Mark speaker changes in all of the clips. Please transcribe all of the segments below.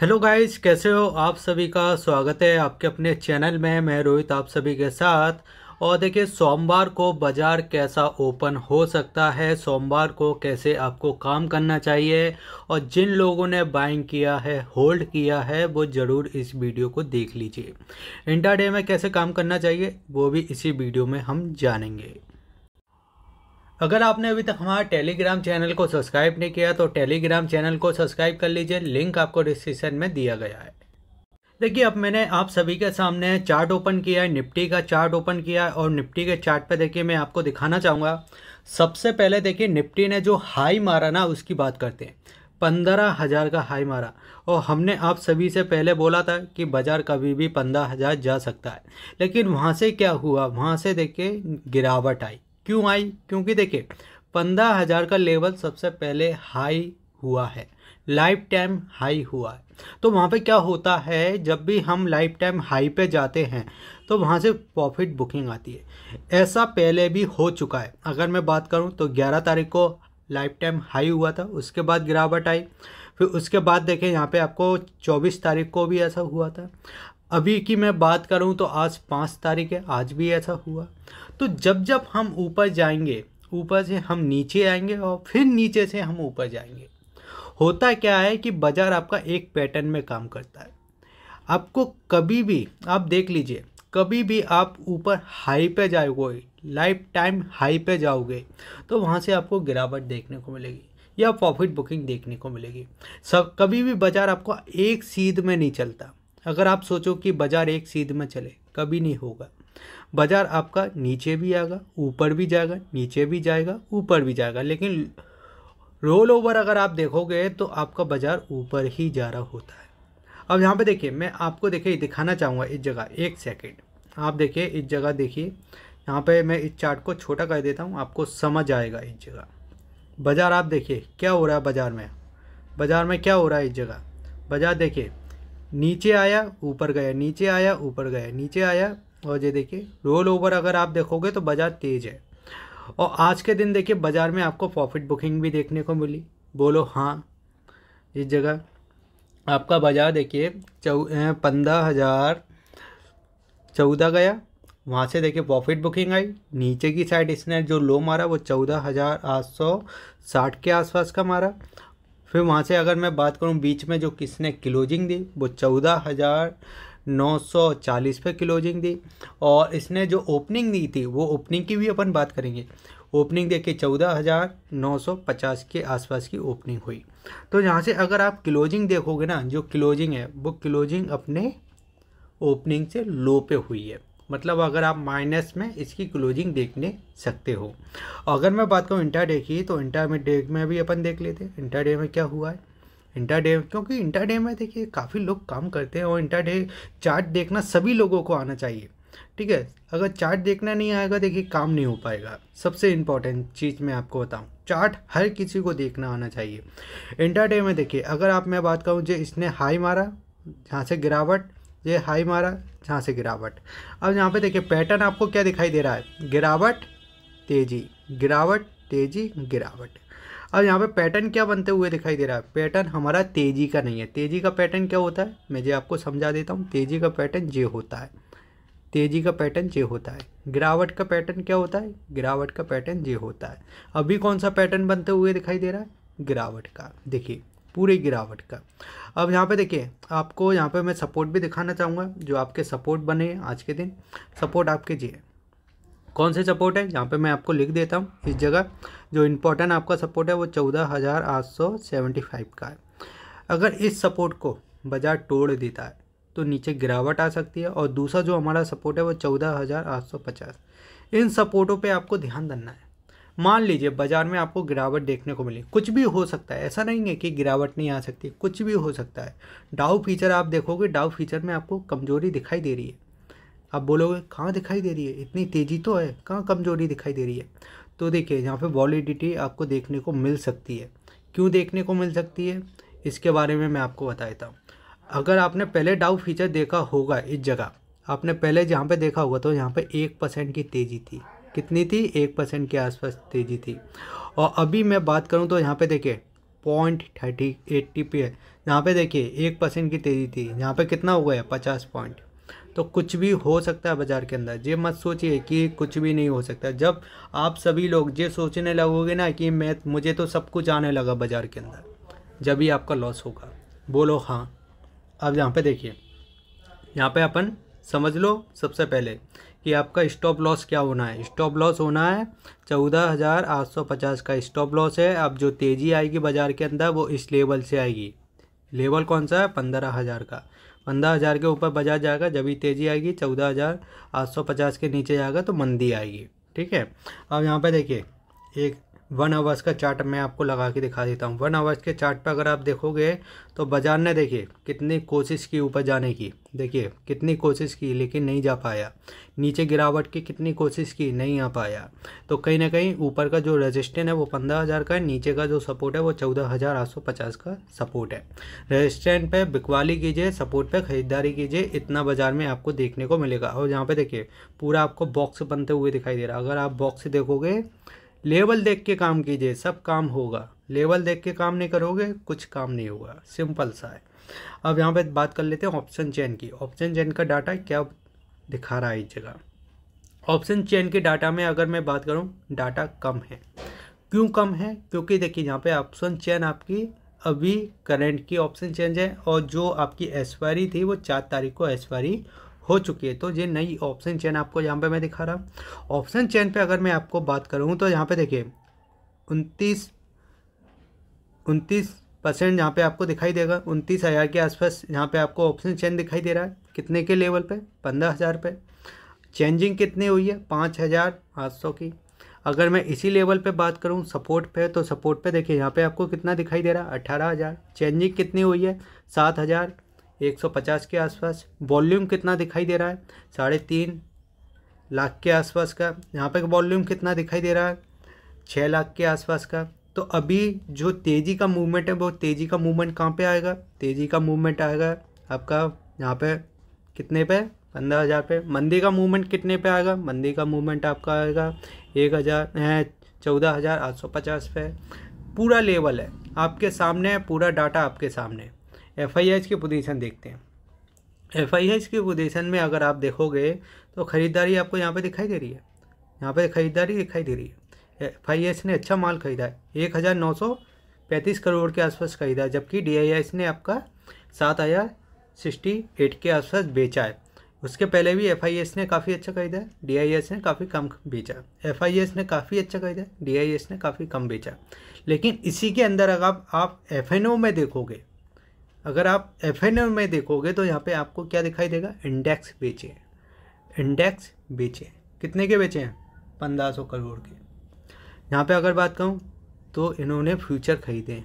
Speaker 1: hello guys कैसे हो आप सभी का स्वागत है आपके अपने चैनल में मैं रोहित आप सभी के साथ और देखिए सोमवार को बाज़ार कैसा ओपन हो सकता है सोमवार को कैसे आपको काम करना चाहिए और जिन लोगों ने बाइंग किया है होल्ड किया है वो ज़रूर इस वीडियो को देख लीजिए इंटरडे में कैसे काम करना चाहिए वो भी इसी वीडियो में हम जानेंगे अगर आपने अभी तक हमारे टेलीग्राम चैनल को सब्सक्राइब नहीं किया तो टेलीग्राम चैनल को सब्सक्राइब कर लीजिए लिंक आपको डिस्क्रिप्शन में दिया गया है देखिए अब मैंने आप सभी के सामने चार्ट ओपन किया है निफ्टी का चार्ट ओपन किया है और निफ्टी के चार्ट पे देखिए मैं आपको दिखाना चाहूँगा सबसे पहले देखिए निफ्टी ने जो हाई मारा ना उसकी बात करते हैं पंद्रह हज़ार का हाई मारा और हमने आप सभी से पहले बोला था कि बाज़ार कभी भी पंद्रह हज़ार जा सकता है लेकिन वहाँ से क्या हुआ वहाँ से देखिए गिरावट आई क्यों आई क्योंकि देखिए पंद्रह हज़ार का लेवल सबसे पहले हाई हुआ है लाइफ टाइम हाई हुआ है तो वहाँ पे क्या होता है जब भी हम लाइफ टाइम हाई पे जाते हैं तो वहाँ से प्रॉफिट बुकिंग आती है ऐसा पहले भी हो चुका है अगर मैं बात करूँ तो 11 तारीख को लाइफ टाइम हाई हुआ था उसके बाद गिरावट आई फिर उसके बाद देखें यहाँ पे आपको 24 तारीख को भी ऐसा हुआ था अभी की मैं बात करूँ तो आज पाँच तारीख है आज भी ऐसा हुआ तो जब जब हम ऊपर जाएंगे ऊपर से हम नीचे आएंगे और फिर नीचे से हम ऊपर जाएंगे होता क्या है कि बाज़ार आपका एक पैटर्न में काम करता है आपको कभी भी आप देख लीजिए कभी भी आप ऊपर हाई पे जाओगे लाइफ टाइम हाई पे जाओगे तो वहाँ से आपको गिरावट देखने को मिलेगी या प्रॉफिट बुकिंग देखने को मिलेगी सब कभी भी बाज़ार आपको एक सीध में नहीं चलता अगर आप सोचो कि बाज़ार एक सीध में चले कभी नहीं होगा बाज़ार आपका नीचे भी आएगा ऊपर भी जाएगा नीचे भी जाएगा ऊपर भी जाएगा लेकिन रोल ओवर अगर आप देखोगे तो आपका बाज़ार ऊपर ही जा रहा होता है अब यहाँ पे देखिए मैं आपको देखिए दिखाना चाहूँगा इस जगह एक सेकेंड आप देखिए इस जगह देखिए यहाँ पे मैं इस चार्ट को छोटा कर देता हूँ आपको समझ आएगा इस जगह बाज़ार आप देखिए क्या हो रहा है बाज़ार में बाज़ार में क्या हो रहा है इस जगह बाज़ार देखिए नीचे आया ऊपर गया नीचे आया ऊपर गया नीचे आया और ये देखिए रोल ओवर अगर आप देखोगे तो बाजार तेज है और आज के दिन देखिए बाज़ार में आपको प्रॉफिट बुकिंग भी देखने को मिली बोलो हाँ इस जगह आपका बाज़ार देखिए चौ पंद्रह हज़ार चौदह गया वहाँ से देखिए प्रॉफिट बुकिंग आई नीचे की साइड इसने जो लो मारा वो चौदह हज़ार आठ सौ साठ के आसपास का मारा फिर वहाँ से अगर मैं बात करूँ बीच में जो किसने क्लोजिंग दी वो चौदह हज़ार 940 पे क्लोजिंग दी और इसने जो ओपनिंग दी थी वो ओपनिंग की भी अपन बात करेंगे ओपनिंग देखिए चौदह हज़ार नौ सौ पचास के आसपास की ओपनिंग हुई तो यहाँ से अगर आप क्लोजिंग देखोगे ना जो क्लोजिंग है वो क्लोजिंग अपने ओपनिंग से लो पे हुई है मतलब अगर आप माइनस में इसकी क्लोजिंग देखने सकते हो अगर मैं बात करूँ इंटरडे की तो इंटरमीडिएट में भी अपन देख लेते हैं इंटरडे में क्या हुआ है डे क्योंकि डे में देखिए काफ़ी लोग काम करते हैं और डे चार्ट देखना सभी लोगों को आना चाहिए ठीक है अगर चार्ट देखना नहीं आएगा देखिए काम नहीं हो पाएगा सबसे इम्पॉर्टेंट चीज़ मैं आपको बताऊं चार्ट हर किसी को देखना आना चाहिए डे में देखिए अगर आप मैं बात करूँ जो इसने हाई मारा जहाँ से गिरावट ये हाई मारा जहाँ से गिरावट अब यहाँ पे देखिए पैटर्न आपको क्या दिखाई दे रहा है गिरावट तेज़ी गिरावट तेज़ी गिरावट अब यहाँ पे पैटर्न क्या बनते हुए दिखाई दे रहा है पैटर्न हमारा तेजी का नहीं है तेजी का पैटर्न क्या होता है मैं जे आपको समझा देता हूँ तेजी का पैटर्न जे होता है तेजी का पैटर्न जे होता है गिरावट का पैटर्न क्या होता है गिरावट का पैटर्न जे होता है अभी कौन सा पैटर्न बनते हुए दिखाई दे रहा है गिरावट का देखिए पूरे गिरावट का अब यहाँ पे देखिए आपको यहाँ पे मैं सपोर्ट भी दिखाना चाहूँगा जो आपके सपोर्ट बने आज के दिन सपोर्ट आपके जे कौन से सपोर्ट है यहाँ पे मैं आपको लिख देता हूँ इस जगह जो इम्पोर्टेंट आपका सपोर्ट है वो चौदह हज़ार आठ सौ सेवेंटी फाइव का है अगर इस सपोर्ट को बाज़ार तोड़ देता है तो नीचे गिरावट आ सकती है और दूसरा जो हमारा सपोर्ट है वो चौदह हज़ार आठ सौ पचास इन सपोर्टों पे आपको ध्यान देना है मान लीजिए बाज़ार में आपको गिरावट देखने को मिली कुछ भी हो सकता है ऐसा नहीं है कि गिरावट नहीं आ सकती कुछ भी हो सकता है डाउ फीचर आप देखोगे डाउ फीचर में आपको कमज़ोरी दिखाई दे रही है आप बोलोगे कहाँ दिखाई दे रही है इतनी तेज़ी तो है कहाँ कमज़ोरी दिखाई दे रही है तो देखिए यहाँ पे वॉलिडिटी आपको देखने को मिल सकती है क्यों देखने को मिल सकती है इसके बारे में मैं आपको बता देता हूँ अगर आपने पहले डाउ फीचर देखा होगा इस जगह आपने पहले जहाँ पे देखा होगा तो यहाँ पे एक परसेंट की तेज़ी थी कितनी थी एक परसेंट के आसपास तेज़ी थी और अभी मैं बात करूँ तो यहाँ पे देखिए पॉइंट थर्टी एट्टी पे है यहाँ पे देखिए एक परसेंट की तेज़ी थी यहाँ पे कितना हो गया पचास पॉइंट तो कुछ भी हो सकता है बाज़ार के अंदर ये मत सोचिए कि कुछ भी नहीं हो सकता जब आप सभी लोग ये सोचने लगोगे ना कि मैं मुझे तो सब कुछ आने लगा बाज़ार के अंदर जब ही आपका लॉस होगा बोलो हाँ अब यहाँ पे देखिए यहाँ पे अपन समझ लो सबसे पहले कि आपका स्टॉप लॉस क्या होना है स्टॉप लॉस होना है चौदह हज़ार आठ सौ पचास का स्टॉप लॉस है अब जो तेज़ी आएगी बाज़ार के अंदर वो इस लेवल से आएगी लेवल कौन सा है पंद्रह हज़ार का पंद्रह हज़ार के ऊपर बाजार जाएगा जब ही तेज़ी आएगी चौदह हज़ार आठ सौ पचास के नीचे जाएगा तो मंदी आएगी ठीक है अब यहाँ पर देखिए एक वन आवर्स का चार्ट मैं आपको लगा के दिखा देता हूँ वन आवर्स के चार्ट पर अगर आप देखोगे तो बाज़ार ने देखिए कितनी कोशिश की ऊपर जाने की देखिए कितनी कोशिश की लेकिन नहीं जा पाया नीचे गिरावट की कितनी कोशिश की नहीं आ पाया तो कहीं ना कहीं ऊपर का जो रजिस्टेंस है वो पंद्रह हज़ार का है नीचे का जो सपोर्ट है वो चौदह हज़ार आठ सौ पचास का सपोर्ट है रजिस्टेंट पे बिकवाली कीजिए सपोर्ट पे ख़रीदारी कीजिए इतना बाज़ार में आपको देखने को मिलेगा और यहाँ पर देखिए पूरा आपको बॉक्स बनते हुए दिखाई दे रहा है अगर आप बॉक्स देखोगे लेवल देख के काम कीजिए सब काम होगा लेवल देख के काम नहीं करोगे कुछ काम नहीं होगा सिंपल सा है अब यहाँ पे बात कर लेते हैं ऑप्शन चेन की ऑप्शन चेन का डाटा क्या दिखा रहा है इस जगह ऑप्शन चेन के डाटा में अगर मैं बात करूँ डाटा कम है क्यों कम है क्योंकि देखिए यहाँ पे ऑप्शन चेन आपकी अभी करेंट की ऑप्शन चेंज है और जो आपकी एक्सपायरी थी वो चार तारीख को एक्सपायरी हो चुकी है तो ये नई ऑप्शन चेन आपको यहाँ पे मैं दिखा रहा हूँ ऑप्शन चेन पे अगर मैं आपको बात करूँ तो यहाँ पे देखिए उनतीस उनतीस परसेंट यहाँ पे आपको दिखाई देगा उनतीस हज़ार के आसपास यहाँ पे आपको ऑप्शन चेन दिखाई दे रहा है कितने के लेवल पे पंद्रह हज़ार पे चेंजिंग कितनी हुई है पाँच हज़ार आठ सौ की अगर मैं इसी लेवल पे बात करूँ सपोर्ट पे तो सपोर्ट पे देखिए यहाँ पे आपको कितना दिखाई दे रहा है अट्ठारह हज़ार चेंजिंग कितनी हुई है सात हज़ार 150 के आसपास वॉल्यूम कितना दिखाई दे रहा है साढ़े तीन लाख के आसपास का यहाँ पर वॉल्यूम कितना दिखाई दे रहा है छः लाख के आसपास का तो अभी जो तेज़ी का मूवमेंट है वो तेज़ी का मूवमेंट कहाँ पे आएगा तेज़ी का मूवमेंट आएगा आपका यहाँ पे कितने पे पंद्रह हज़ार पे मंदी का मूवमेंट कितने पे आएगा मंदी का मूवमेंट आपका आएगा एक हज़ार चौदह हज़ार आठ सौ पचास पे पूरा लेवल है आपके सामने है पूरा डाटा आपके सामने है एफ की पोजीशन देखते हैं एफ की पोजीशन में अगर आप देखोगे तो ख़रीदारी आपको यहाँ पे दिखाई दे रही है यहाँ पे ख़रीदारी दिखाई दे रही है एफ ने अच्छा माल खरीदा है एक हज़ार नौ सौ पैंतीस करोड़ के आसपास खरीदा है जबकि डी ने आपका सात हज़ार सिक्सटी एट के आसपास बेचा है उसके पहले भी एफ ने काफ़ी अच्छा खरीदा है डी ने काफ़ी कम बेचा एफ ने काफ़ी अच्छा खरीदा है डी ने काफ़ी कम बेचा लेकिन इसी के अंदर अगर आप एफ में देखोगे अगर आप एफ एन में देखोगे तो यहाँ पे आपको क्या दिखाई देगा इंडेक्स बेचे इंडेक्स बेचे कितने के बेचे हैं पंद्रह सौ करोड़ के यहाँ पे अगर बात करूँ तो इन्होंने फ्यूचर खरीदे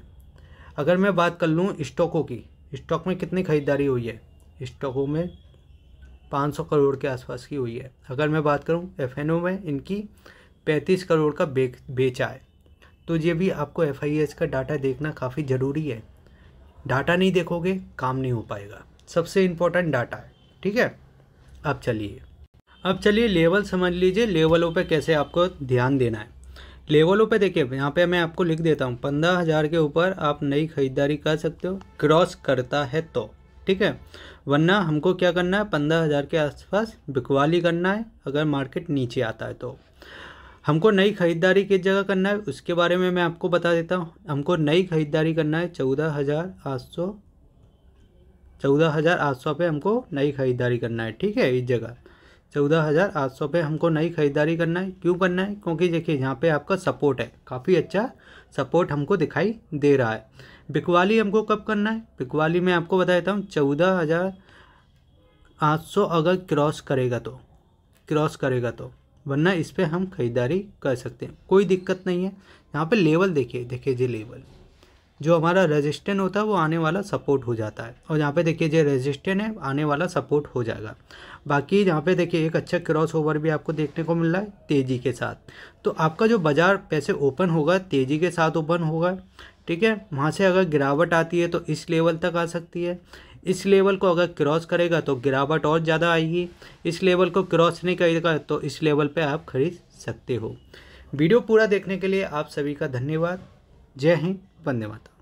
Speaker 1: अगर मैं बात कर लूँ स्टॉकों की स्टॉक में कितनी ख़रीदारी हुई है स्टॉकों में 500 करोड़ के आसपास की हुई है अगर मैं बात करूँ एफ में इनकी 35 करोड़ का बेच, बेचा है तो ये भी आपको एफ का डाटा देखना काफ़ी ज़रूरी है डाटा नहीं देखोगे काम नहीं हो पाएगा सबसे इम्पोर्टेंट डाटा है ठीक है अब चलिए अब चलिए लेवल समझ लीजिए लेवलों पे कैसे आपको ध्यान देना है लेवलों पे देखिए यहाँ पे मैं आपको लिख देता हूँ पंद्रह हज़ार के ऊपर आप नई खरीदारी कर सकते हो क्रॉस करता है तो ठीक है वरना हमको क्या करना है पंद्रह हज़ार के आसपास बिकवाली करना है अगर मार्केट नीचे आता है तो हमको नई ख़रीदारी किस जगह करना है उसके बारे में मैं आपको बता देता हूँ हमको नई ख़रीदारी करना है चौदह हज़ार आठ सौ चौदह हज़ार आठ सौ पे हमको नई ख़रीदारी करना है ठीक है इस जगह चौदह हज़ार आठ सौ पे हमको नई ख़रीदारी करना है क्यों करना है क्योंकि देखिए यहाँ पे आपका सपोर्ट है काफ़ी अच्छा सपोर्ट हमको दिखाई दे रहा है बिकवाली हमको कब करना है बिकवाली मैं आपको बता देता हूँ चौदह हज़ार आठ सौ अगर क्रॉस करेगा तो क्रॉस करेगा तो वरना इस पर हम ख़रीदारी कर सकते हैं कोई दिक्कत नहीं है यहाँ पे लेवल देखिए देखिए जी लेवल जो हमारा रजिस्टेंट होता है वो आने वाला सपोर्ट हो जाता है और यहाँ पे देखिए जो रजिस्टेंट है आने वाला सपोर्ट हो जाएगा बाकी यहाँ पे देखिए एक अच्छा क्रॉस ओवर भी आपको देखने को मिल रहा है तेज़ी के साथ तो आपका जो बाज़ार पैसे ओपन होगा तेज़ी के साथ ओपन होगा ठीक है वहाँ से अगर गिरावट आती है तो इस लेवल तक आ सकती है इस लेवल को अगर क्रॉस करेगा तो गिरावट और ज़्यादा आएगी इस लेवल को क्रॉस नहीं करेगा तो इस लेवल पे आप खरीद सकते हो वीडियो पूरा देखने के लिए आप सभी का धन्यवाद जय हिंद वंदे माता